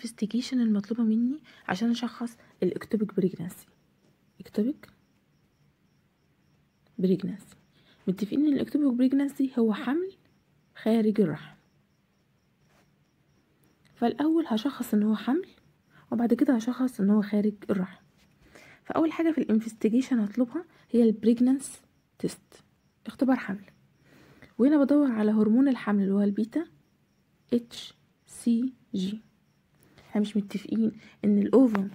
الانفستيجيشن المطلوبة مني عشان أشخص الاكتوبك بريجنسي اكتوبك بريجنسي متفقين إن الاكتوبك بريجنسي هو حمل خارج الرحم فالأول هشخص إن هو حمل وبعد كده هشخص إن هو خارج الرحم فأول حاجة في الانفستيجيشن هطلبها هي البريجنس تيست اختبار حمل وهنا بدور على هرمون الحمل اللي هو البيتا اتش سي جي احنا مش متفقين ان الاوفم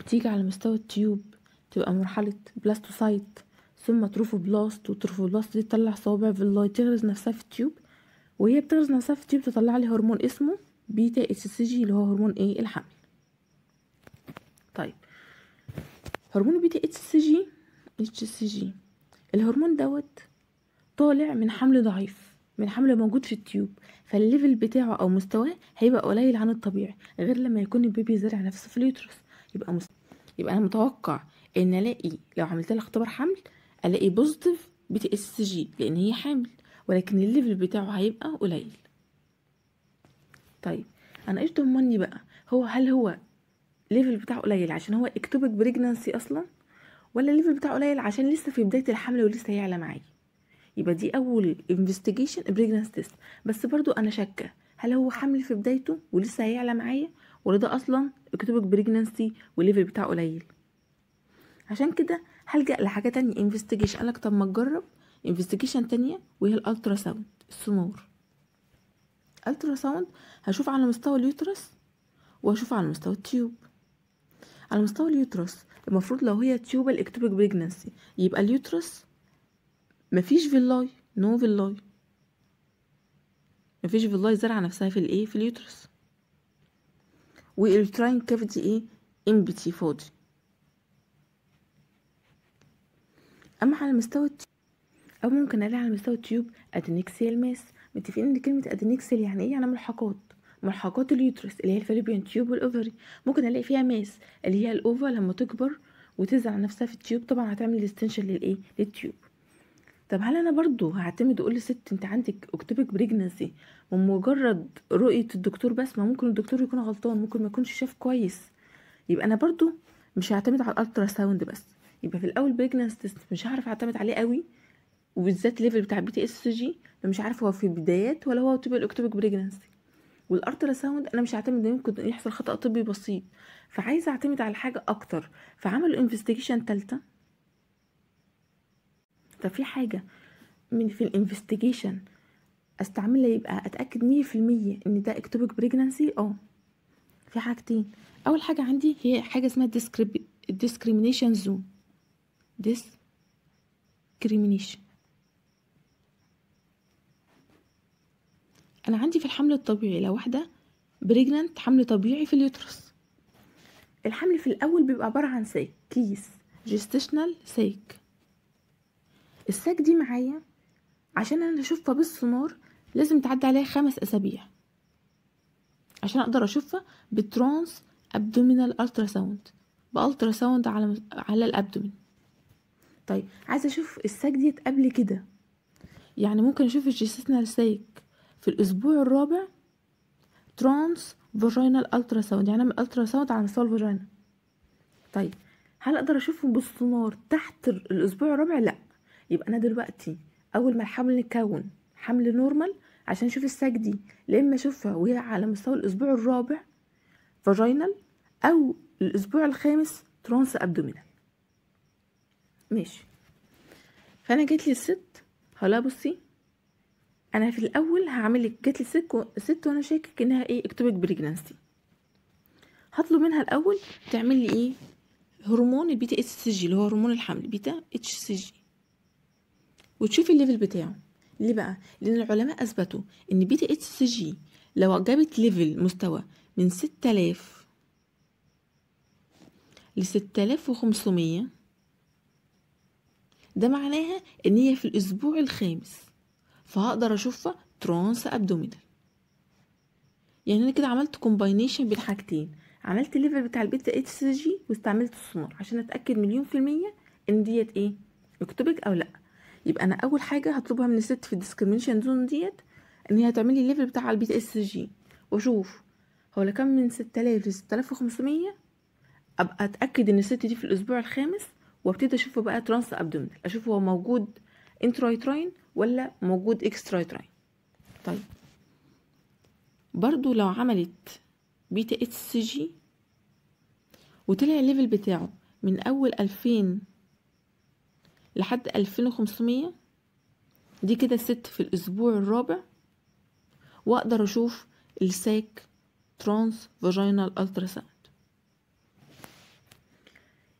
بتيجي على مستوى التيوب تبقى مرحلة بلاستوسايت ثم وتروفو بلاست دي تطلع صوابع فيلاي تغرز نفسها في التيوب وهي بتغرز نفسها في التيوب تطلع لي هرمون اسمه بيتا اتش سي جي اللي هو هرمون ايه الحمل طيب هرمون بيتا اتش سي جي اتش سي جي الهرمون دوت طالع من حمل ضعيف من حمل موجود في التيوب فالليفل بتاعه او مستواه هيبقى قليل عن الطبيعي غير لما يكون البيبي زرع نفسه في اليوترس يبقى مست... يبقى انا متوقع ان الاقي لو عملت لها اختبار حمل الاقي بوزيتيف بي تي اس جي لان هي حامل ولكن الليفل بتاعه هيبقى قليل طيب انا ايش ضمني بقى هو هل هو الليفل بتاعه قليل عشان هو اكتوبك بريجنانسي اصلا ولا الليفل بتاعه قليل عشان لسه في بدايه الحمل ولسه هيعلى معايا يبقى دي اول انفستيجيشن بريجنس تيست بس برضو انا شاكه هل هو حمل في بدايته ولسه هيعلى معايا ولا ده اصلا اكتوبك بريجنسي والليفل بتاعه قليل عشان كده هلجا لحاجه تانية انفستيجيشن قالك طب ما تجرب انفستيجيشن تانية وهي الالترا ساوند السمور الترا ساوند هشوف على مستوى اليوترس وهشوف على مستوى التيوب على مستوى اليوترس المفروض لو هي تيوبال اكتوبيك بريجنسي يبقى اليوترس مفيش فيلاي نو فيلاي مفيش فيلاي زرعة نفسها في الايه في اليوترس والتراين كافيتي ايه امبتي فاضي اما على مستوى التيوب او ممكن الاقي على مستوى التيوب ادينكسيال ماس متفقين ان كلمه ادينكسيال يعني ايه يعني ملحقات ملحقات اليوترس اللي هي الفالوبيان تيوب والاوفري ممكن الاقي فيها ماس اللي هي الاوفا لما تكبر وتزرع نفسها في التيوب طبعا هتعمل استنشن للايه للتيوب طب هل انا برضو هعتمد اقول لست انت عندك اكتبك بريجنسي من مجرد رؤيه الدكتور بس ما ممكن الدكتور يكون غلطان ممكن ما يكونش شاف كويس يبقى انا برضو مش هعتمد على الالترا ساوند بس يبقى في الاول بريجنس تست مش هعرف اعتمد عليه قوي وبالذات ليفل بتاع بي تي اس جي مش عارف هو في بدايات ولا هو طب الاوكتوبيك بريجنسي والارترا ساوند انا مش هعتمد ممكن يحصل خطا طبي بسيط فعايزه اعتمد على حاجه اكتر فعملوا انفستيجيشن تالته طب في حاجه من في الانفستيجيشن استعملها يبقى اتاكد مية في المية ان ده اكتوبك بريجنانسي اه في حاجتين اول حاجه عندي هي حاجه اسمها discrimination زون discrimination انا عندي في الحمل الطبيعي لو واحده بريجننت حمل طبيعي في اليوترس الحمل في الاول بيبقى عباره عن سايك كيس جيستيشنال سايك الساك دي معايا عشان انا اشوفها بالسونار لازم تعدي عليها خمس اسابيع عشان اقدر اشوفها بترانس ابدومينال الترا ساوند بالترا ساوند على على الابدومين طيب عايزه اشوف الساك ديت قبل كده يعني ممكن اشوف الجيستيشنال ساك في الاسبوع الرابع ترانس فاجينال الترا ساوند يعني اعمل الترا ساوند على مستوى الفاجينا طيب هل اقدر اشوفهم بالسونار تحت الاسبوع الرابع لا يبقى انا دلوقتي اول ما الحمل نكون حمل نورمال عشان اشوف الساك دي يا اما اشوفها وهي على مستوى الاسبوع الرابع فاجينال او الاسبوع الخامس ترانس ابدومينال ماشي فانا جيت لي الست هلا بصي انا في الاول هعمل لك جات لي ست, و... وانا شاكك انها ايه اكتوبك بريجنانسي هطلب منها الاول تعمل لي ايه هرمون البيتا اتش سي جي اللي هو هرمون الحمل بيتا اتش سي جي وتشوف الليفل بتاعه ليه بقى لان العلماء اثبتوا ان بيتا اتش جي لو جابت ليفل مستوى من 6000 ل 6500 ده معناها ان هي في الاسبوع الخامس فهقدر اشوفها ترانس ابدومينال يعني انا كده عملت كومباينيشن بين حاجتين عملت الليفل بتاع البيتا اتش جي واستعملت السونار عشان اتاكد مليون في الميه ان ديت ايه اكتبك او لا يبقى انا اول حاجه هطلبها من الست في الديسكريميشن زون ديت ان هي تعملي الليفل بتاع البي تي اس جي واشوف هو لو من 6000 ل 6500 ابقى اتاكد ان الست دي في الاسبوع الخامس وابتدي اشوف بقى ترانس ابدومينال اشوف هو موجود انترايتراين ولا موجود اكسترايتراين طيب برضو لو عملت بي تي اتش سي جي وطلع الليفل بتاعه من اول 2000 لحد ألفين وخمسمية دي كده ست في الأسبوع الرابع وأقدر أشوف الساك ترانس فاجينال ألترا ساوند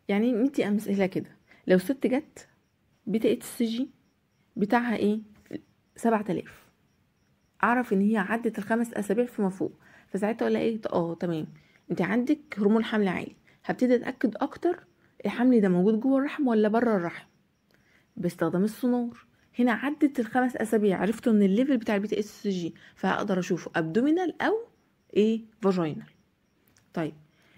يعني ندي أمثلة كده لو ست جت بتا اتس جي بتاعها ايه سبعة آلاف أعرف إن هي عدت الخمس أسابيع فيما فوق فساعتها أقول إيه اه تمام أنت عندك هرمون حمل عالي هبتدي أتأكد أكتر الحمل ده موجود جوه الرحم ولا بره الرحم باستخدام السونار هنا عدت الخمس اسابيع عرفت ان الليفل بتاع البي تي اس جي فهقدر اشوفه ابدومينال او ايه فاجينال طيب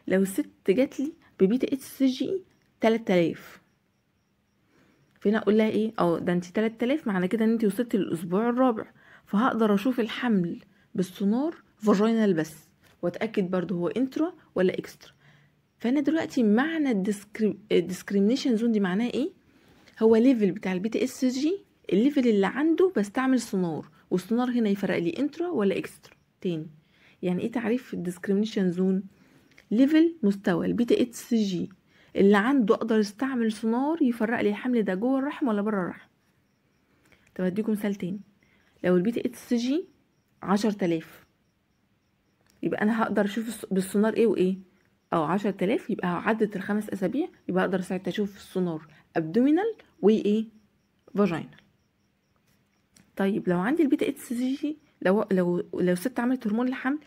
لو الست جات لي ببي تي اس جي 3000 فهنا اقول لها ايه اه ده انت 3000 معنى كده ان انت وصلتي للاسبوع الرابع فهقدر اشوف الحمل بالسونار فاجينال بس واتاكد برضو هو انترا ولا اكسترا فانا دلوقتي معنى الديسكريمنيشن زون دي معناها ايه هو ليفل بتاع البي تي اس جي الليفل اللي عنده بستعمل سونار والسونار هنا يفرق لي انترا ولا اكسترا تاني يعني ايه تعريف الديسكريميشن زون ليفل مستوى البي تي اتس جي اللي عنده اقدر استعمل سونار يفرق لي الحمل ده جوه الرحم ولا بره الرحم طب هديكم مثال تاني لو البي تي اتس جي عشر تلاف يبقى انا هقدر اشوف بالسونار ايه وايه او عشر تلاف يبقى عدت الخمس اسابيع يبقى اقدر ساعتها اشوف السونار ابدومينال وايه فاجينال طيب لو عندي البيتا اتس جي لو لو لو ست عملت هرمون الحمل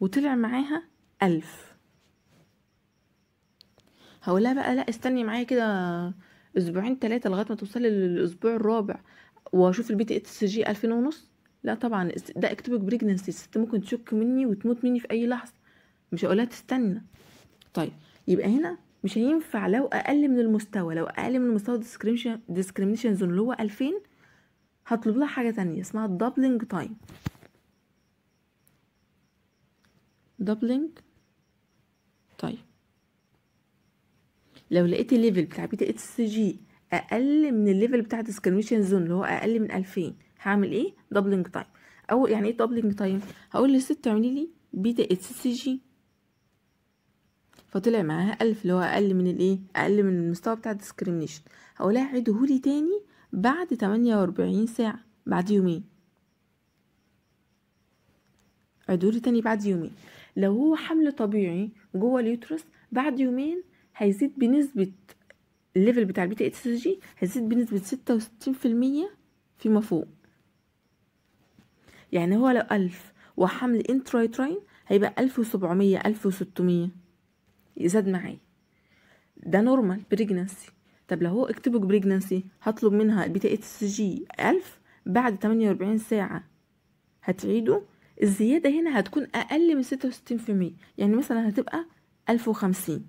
وطلع معاها ألف هقولها بقى لا استني معايا كده اسبوعين ثلاثة لغاية ما توصلي للاسبوع الرابع واشوف البيتا اتس جي ألفين ونص لا طبعا ده اكتبك بريجننسي الست ممكن تشك مني وتموت مني في اي لحظة مش هقولها تستنى طيب يبقى هنا مش هينفع لو اقل من المستوى لو اقل من مستوى discrimination زون اللي هو 2000 هطلب لها حاجه تانية اسمها دبلنج تايم دبلنج تايم لو لقيت الليفل بتاع بيتا اتس جي اقل من الليفل بتاع discrimination زون اللي هو اقل من 2000 هعمل ايه دبلنج تايم او يعني ايه دبلنج تايم هقول للست اعملي لي بيتا اتس جي فطلع معاها ألف اللي هو أقل من الإيه أقل من المستوى بتاع الديسكريميشن هقول عيدهولي تاني بعد تمانية وأربعين ساعة بعد يومين عيدهولي تاني بعد يومين لو هو حمل طبيعي جوه اليوترس بعد يومين هيزيد بنسبة الليفل بتاع البيتا اتس جي هيزيد بنسبة ستة وستين في المية فيما فوق يعني هو لو ألف وحمل انترايتراين هيبقى ألف وسبعمية ألف وستمية زاد معايا ده نورمال بريجنسي طب لو هو اكتبك بريجنسي هطلب منها تي السي جي ألف بعد 48 ساعة هتعيده الزيادة هنا هتكون أقل من ستة وستين في مية يعني مثلا هتبقى ألف وخمسين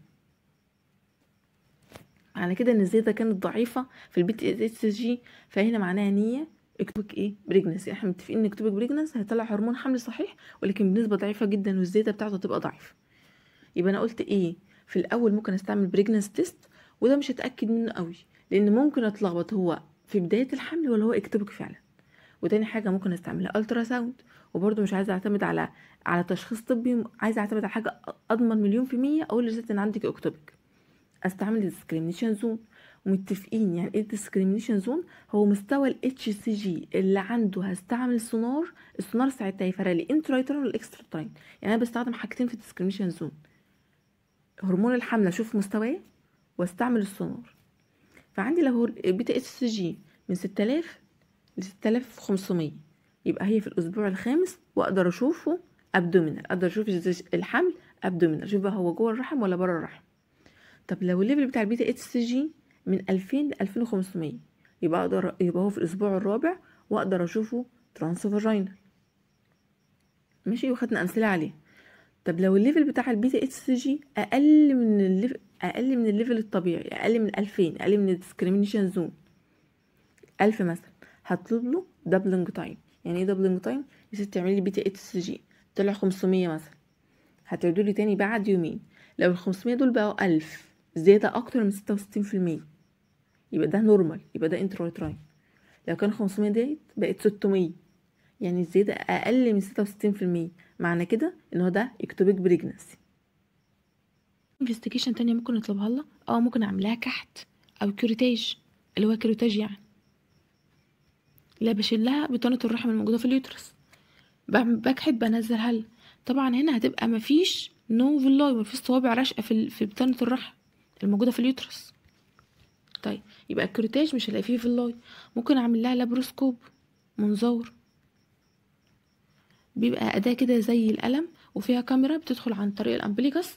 معنى كده إن الزيادة كانت ضعيفة في البي تي اتش جي فهنا معناها نية اكتبك ايه بريجنس احنا متفقين ان اكتبك بريجنس هيطلع هرمون حمل صحيح ولكن بنسبة ضعيفة جدا والزيادة بتاعته تبقى ضعيفة يبقى انا قلت ايه في الاول ممكن استعمل بريجنس تيست وده مش هتاكد منه قوي لان ممكن اتلخبط هو في بدايه الحمل ولا هو اكتبك فعلا وتاني حاجه ممكن استعملها الترا ساوند وبرده مش عايزه اعتمد على على تشخيص طبي عايزه اعتمد على حاجه اضمن مليون في الميه اقول لست ان عندك اكتبك استعمل الديسكريميشن زون ومتفقين يعني ايه الديسكريميشن زون هو مستوى الاتش سي جي اللي عنده هستعمل سونار السونار ساعتها يفرق لي انترايترال والاكسترا تايم يعني انا بستخدم حاجتين في الديسكريميشن زون هرمون الحمل اشوف مستواه واستعمل السونار فعندي لو بيتا اس جي من 6000 ل 6500 يبقى هي في الاسبوع الخامس واقدر اشوفه ابدومينال اقدر اشوف الحمل ابدومينال اشوف بقى هو جوه الرحم ولا بره الرحم طب لو الليفل بتاع البيتا اس جي من 2000 ل 2500 يبقى اقدر يبقى هو في الاسبوع الرابع واقدر اشوفه ترانس ماشي وخدنا امثله عليه طب لو الليفل بتاع البيتا اتش جي اقل من الليفل اقل من الليفل الطبيعي اقل من 2000 اقل من الديسكريميشن زون 1000 مثلا هطلب له دبلنج تايم يعني ايه دبلنج تايم يا ستي تعملي لي بيتا اتش جي طلع 500 مثلا هتعيدوا لي تاني بعد يومين لو ال 500 دول بقوا 1000 زياده اكتر من 66% يبقى ده نورمال يبقى ده انترا تراين لو كان 500 ديت بقت 600 يعني الزيادة أقل من ستة وستين في المية معنى كده إن هو ده اكتوبيك بريجنسي انفستيجيشن تانية ممكن نطلبها لها اه ممكن اعملها كحت او كيروتاج اللي هو كيروتاج يعني لا بشيلها بطانة الرحم الموجودة في اليوترس بكحت بنزلها لها طبعا هنا هتبقى مفيش نو فيلاي مفيش صوابع راشقة في في بطانة الرحم الموجودة في اليوترس طيب يبقى الكيروتاج مش هلاقي فيه فيلاي ممكن اعمل لها لابروسكوب منظور بيبقى أداة كده زي القلم وفيها كاميرا بتدخل عن طريق الامبليجاس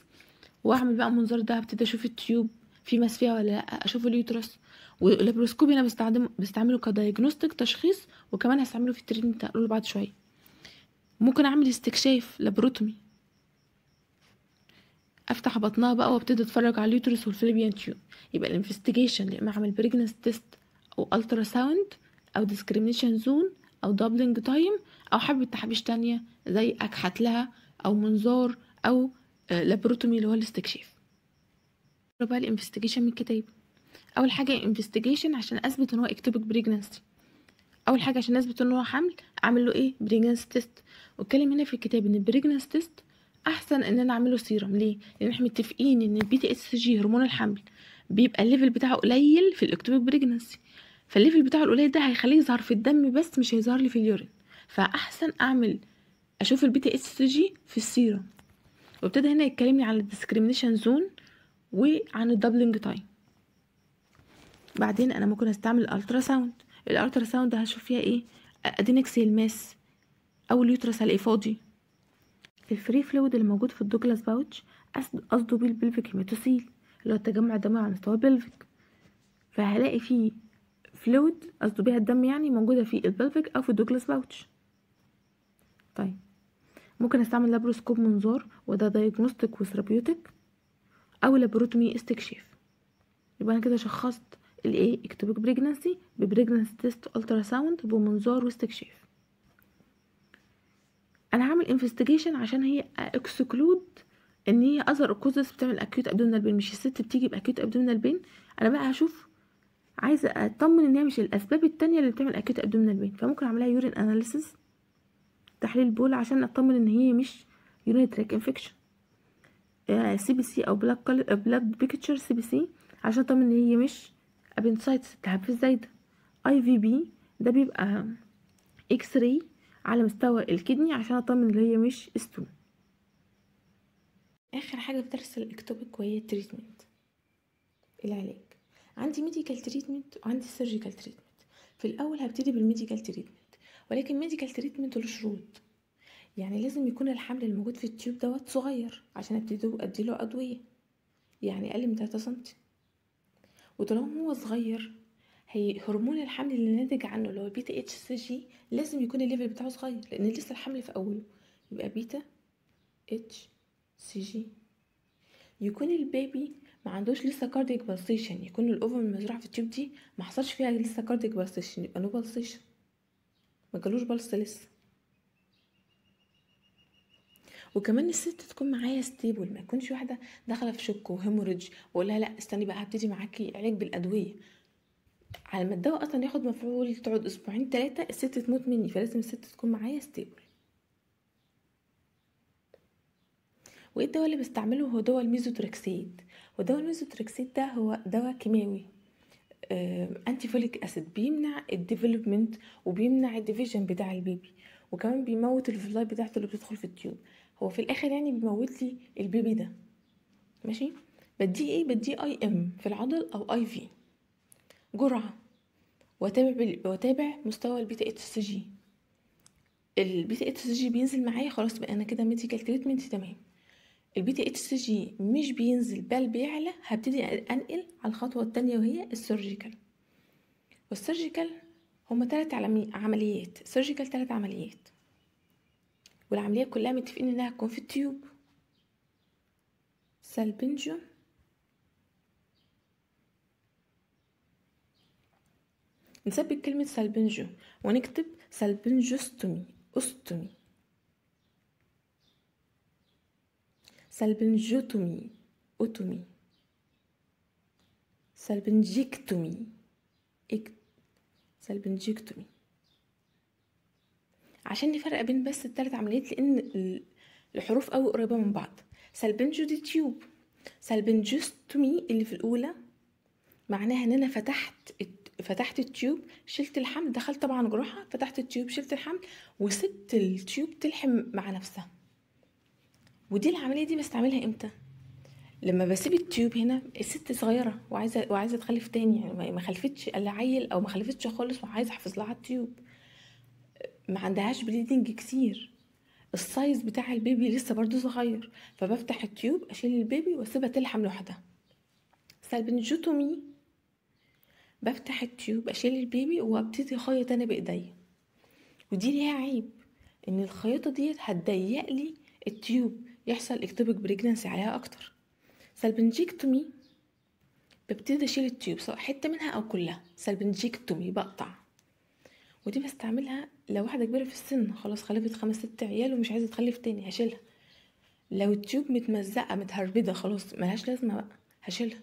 وأعمل بقى منظار ده ابتدي أشوف التيوب في ماس فيها ولا لأ أشوف اليوترس واللابروسكوب هنا بستخدم بستعمله كدايجنوستيك تشخيص وكمان هستعمله في التريننج هقوله بعد شوية ممكن أعمل استكشاف لابروتومي افتح بطنها بقى وابتدي اتفرج على اليوترس والفليبيان تيوب يبقى الانفستيجيشن يا اما اعمل بريجنس تيست او الترا ساوند او ديسكريميشن زون أو دبلنج تايم أو حبة تحبيش تانية زي أكحت لها أو منظار أو لابروتومي آه، اللي هو الاستكشاف بقى الانفستيجيشن من الكتاب أول حاجة انفستيجيشن عشان أثبت إن هو اكتوبك بريجنسي أول حاجة عشان أثبت إن هو حمل أعمل له إيه بريجنس تيست واتكلم هنا في الكتاب إن البريجنس تيست احسن ان انا اعمله سيرم ليه لان احنا متفقين ان البي تي اس جي هرمون الحمل بيبقى الليفل بتاعه قليل في الاكتوبيك بريجنسي فالليفل بتاعه القليل ده هيخليه يظهر في الدم بس مش هيظهر لي في اليورين فاحسن اعمل اشوف البيتا اس جي في السيرم وابتدى هنا يتكلمني عن الديسكريميشن زون وعن الدبلنج تايم بعدين انا ممكن استعمل الالترا ساوند الالترا ساوند هشوف فيها ايه ادينكس الماس او اليوترس هلاقيه فاضي الفري فلويد اللي موجود في الدوجلاس باوتش قصده بيه البلفيك هيماتوسيل اللي هو التجمع الدموي على مستوى البلفيك فهلاقي فيه الفلويد قصده بيها الدم يعني موجودة في البلفيك أو في الدوكلاس باوتش طيب ممكن استعمل لابروسكوب منظار وده دايجنوستيك وثيرابيوتيك أو لابروتومي استكشاف يبقى أنا كده شخصت الايه اكتوبيك بريجنسي ببريجنسي تيست الترا ساوند بمنظار واستكشاف انا هعمل انفستيجيشن عشان هي اكسكلود ان هي اذر الكوزس بتعمل اكيوت ابدومينال بين مش الست بتيجي باكيوت ابدومينال بين انا بقى هشوف عايزه اطمن ان هي مش الاسباب التانية اللي بتعمل اكيت ابدومينال بين فممكن اعملها يورين اناليسيس تحليل بول عشان اطمن ان هي مش يورين تراك انفكشن سي بي سي او بلاك كل... بلاد بيكتشر سي بي سي عشان اطمن ان هي مش ابنسايتس التهاب الزايده اي في بي ده بيبقى اكس راي على مستوى الكدني عشان اطمن ان هي مش ستون اخر حاجه في درس الاكتوبيك وهي التريتمنت العلاج عندي ميديكال تريتمنت وعندي سيرجيكال تريتمنت في الاول هبتدي بالميديكال تريتمنت ولكن ميديكال تريتمنت له شروط يعني لازم يكون الحمل الموجود في التيوب دوت صغير عشان ابتدي ادي له ادويه يعني اقل من 3 سم وطالما هو صغير هي هرمون الحمل اللي ناتج عنه اللي هو بيتا اتش سي جي لازم يكون الليفل بتاعه صغير لان لسه الحمل في اوله يبقى بيتا اتش سي جي يكون البيبي ما عندوش لسه كارديك بالسيشن يكون الاوفر المزروع في التيوب دي ما حصلش فيها لسه كارديك بالسيشن يبقى نو بالسيشن ما جالوش بلس لسه وكمان الست تكون معايا ستيبل ما يكونش واحده داخله في شك وهيموريدج واقول لها لا استني بقى هبتدي معاكي علاج بالادويه على ما الدواء اصلا ياخد مفعول تقعد اسبوعين ثلاثه الست تموت مني فلازم الست تكون معايا ستيبل وايه الدواء اللي بستعمله هو دواء الميزوتريكسيد ودواء الميزوتريكسيد ده هو دواء كيماوي انتي فوليك اسيد بيمنع الديفلوبمنت وبيمنع الديفيجن بتاع البيبي وكمان بيموت الفلاي بتاعته اللي بتدخل في التيوب هو في الاخر يعني بيموت لي البيبي ده ماشي بديه ايه بديه اي ام في العضل او اي في جرعه واتابع بال... وتابع مستوى البيتا اتش سي جي البيتا اتش سي جي بينزل معايا خلاص بقى انا كده ميديكال تريتمنت تمام البي تي اتش جي مش بينزل بل بيعلى هبتدي انقل على الخطوه الثانيه وهي السيرجيكال والسيرجيكال هما ثلاث عمليات سيرجيكال ثلاث عمليات والعمليه كلها متفقين انها تكون في التيوب سالبنجو نثبت كلمة سالبنجو ونكتب سالبنجوستومي أستومي سلبنجوتومي أوتومي سلبنجيكتومي إك... سلبنجيكتومي عشان نفرق بين بس التلات عمليات لأن الحروف أوي قريبة من بعض سلبنجو دي تيوب سلبنجوستومي اللي في الأولى معناها إن أنا فتحت فتحت التيوب شلت الحمل دخلت طبعا جروحها فتحت التيوب شلت الحمل وسبت التيوب تلحم مع نفسها ودي العمليه دي بستعملها امتى لما بسيب التيوب هنا الست صغيره وعايزه وعايزه تخلف تاني يعني ما خلفتش الا عيل او ما خلفتش خالص وعايزه احفظ لها التيوب ما عندهاش بليدنج كتير السايز بتاع البيبي لسه برضو صغير فبفتح التيوب اشيل البيبي واسيبها تلحم لوحدها سلبنجوتومي بفتح التيوب اشيل البيبي وابتدي اخيط انا بايديا ودي ليها عيب ان الخياطه ديت هتضيق لي التيوب يحصل اكتوبك بريجننسي عليها اكتر سلبنجيكتومي ببتدي اشيل التيوب سواء حته منها او كلها سلبنجيكتومي بقطع ودي بستعملها لو واحده كبيره في السن خلاص خلفت خمس ست عيال ومش عايزه تخلف تاني هشيلها لو التيوب متمزقه متهربده خلاص ملهاش لازمه بقى هشيلها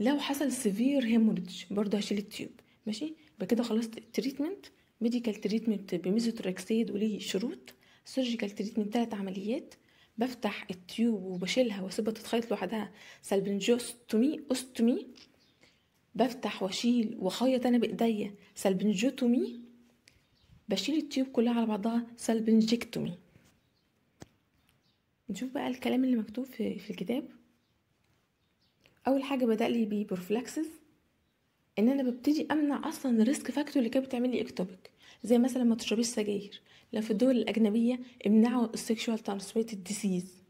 لو حصل سيفير هيموريدج برضه هشيل التيوب ماشي بكده خلصت التريتمنت ميديكال تريتمنت بميزوتراكسيد وليه شروط سيرجيكال تريتمنت تلات عمليات بفتح التيوب وبشيلها واسيبها تتخيط لوحدها سلبنجوستومي اوستومي بفتح واشيل واخيط انا بايديا سلبنجوتومي بشيل التيوب كلها على بعضها سلبنجكتومي نشوف بقى الكلام اللي مكتوب في, في الكتاب اول حاجه بدا لي ببروفلاكسس ان انا ببتدي امنع اصلا الريسك فاكتور اللي كانت بتعمل لي اكتوبك زي مثلا ما تشربيش سجاير لو في الدول الأجنبية امنعوا السكشوال ترانسميتد ديسيز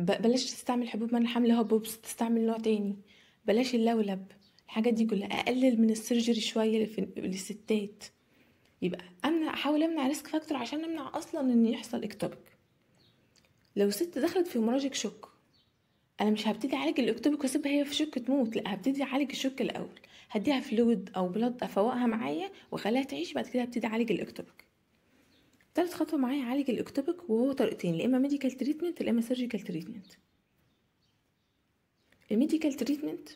بلاش تستعمل حبوب منع حمل هوبوبس تستعمل نوع تاني بلاش اللولب الحاجات دي كلها اقلل من السيرجري شويه للستات يبقى امنع احاول امنع ريسك فاكتور عشان امنع اصلا ان يحصل اكتوبك لو ست دخلت في مراجك شوك انا مش هبتدي اعالج الاكتوبك واسيبها هي في شك تموت لا هبتدي اعالج الشك الاول هديها فلويد او بلاد افوقها معايا واخليها تعيش بعد كده هبتدي اعالج الاكتوبك تالت خطوه معايا اعالج الاكتوبك وهو طريقتين يا اما ميديكال تريتمنت يا اما سيرجيكال تريتمنت الميديكال تريتمنت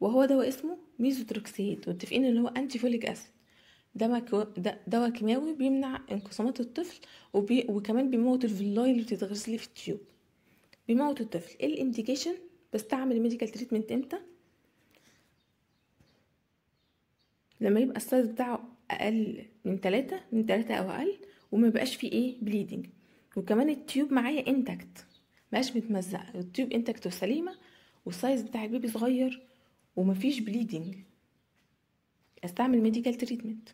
وهو دواء اسمه ميزوتروكسيد متفقين ان هو انتي فوليك اسيد ده دواء كيماوي بيمنع انقسامات الطفل وبي وكمان بيموت الفلاي اللي بتتغسلي في التيوب بموت الطفل ايه الانديكيشن بستعمل ميديكال تريتمنت امتى لما يبقى السايز بتاعه اقل من تلاتة من تلاتة او اقل وما بقاش فيه ايه بليدنج وكمان التيوب معايا انتكت مبقاش متمزقه التيوب انتكت وسليمه والسايز بتاع البيبي صغير ومفيش بليدنج استعمل ميديكال تريتمنت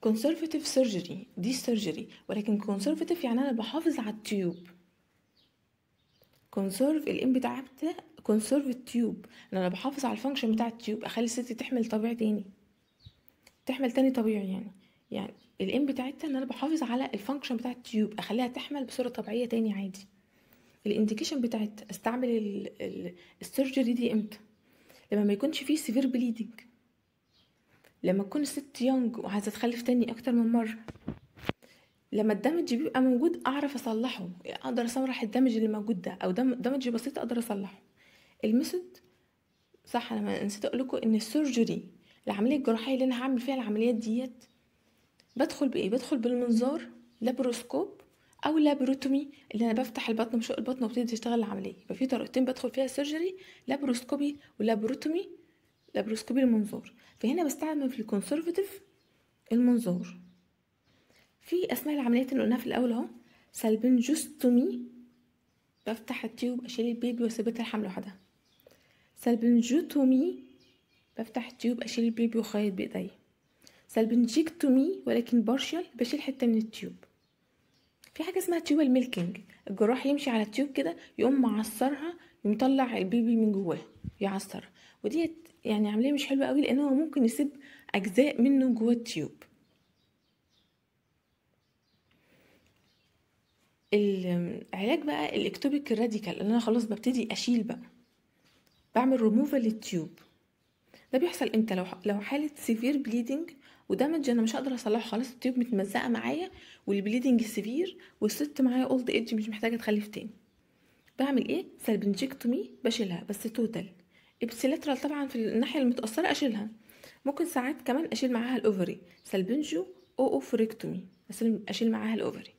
كونسرفاتيف سيرجري دي سيرجري ولكن كونسرفاتيف يعني انا بحافظ على التيوب كونسرف الام بتاع كونسرف التيوب ان انا بحافظ على الفانكشن بتاع التيوب اخلي الست تحمل طبيعي تاني تحمل تاني طبيعي يعني يعني الام بتاعتها ان انا بحافظ على الفانكشن بتاع التيوب اخليها تحمل بصوره طبيعيه تاني عادي الانديكيشن بتاعت استعمل السيرجري دي امتى لما ما يكونش فيه سيفير بليدنج لما تكون ست يونج وعايزه تخلف تاني اكتر من مرة لما الدمج بيبقى موجود اعرف اصلحه اقدر اصلح الدمج اللي موجود ده او دمج بسيط اقدر اصلحه الميثود صح انا نسيت اقول لكم ان السيرجري العمليه الجراحيه اللي انا هعمل فيها العمليات ديت بدخل بايه بدخل بالمنظار لابروسكوب او لابروتومي اللي انا بفتح البطن بشق البطن وابتدي اشتغل العمليه يبقى في طريقتين بدخل فيها سيرجري لابروسكوبي ولابروتومي لابروسكوبي المنظور فهنا بستعمل في الكونسرفاتيف المنظور في اسماء العمليات اللي قلناها في الأول أهو سالبنجستومي بفتح التيوب أشيل البيبي وأثبتها الحمل لوحدها سالبنجوتومي بفتح التيوب أشيل البيبي وأخيط بإيديا سالبنجيكتومي ولكن بارشال بشيل حتة من التيوب في حاجة اسمها تيوب الميلكينج الجراح يمشي على التيوب كده يقوم معصرها يطلع البيبي من جواه يعصر وديت يعني عملية مش حلوة قوي لأن هو ممكن يسيب أجزاء منه جوه التيوب العلاج بقى الاكتوبيك الراديكال اللي انا خلاص ببتدي اشيل بقى بعمل ريموفال للتيوب ده بيحصل امتى لو لو حاله سيفير بليدنج ودمج انا مش هقدر اصلحه خلاص التيوب متمزقه معايا والبليدنج سيفير والست معايا اولد ايدج مش محتاجه تخلف تاني بعمل ايه سالبنجكتومي بشيلها بس توتال ابسيلاترال طبعا في الناحيه المتاثره اشيلها ممكن ساعات كمان اشيل معاها الاوفري سلبنجو او اوفريكتومي اشيل معاها الاوفري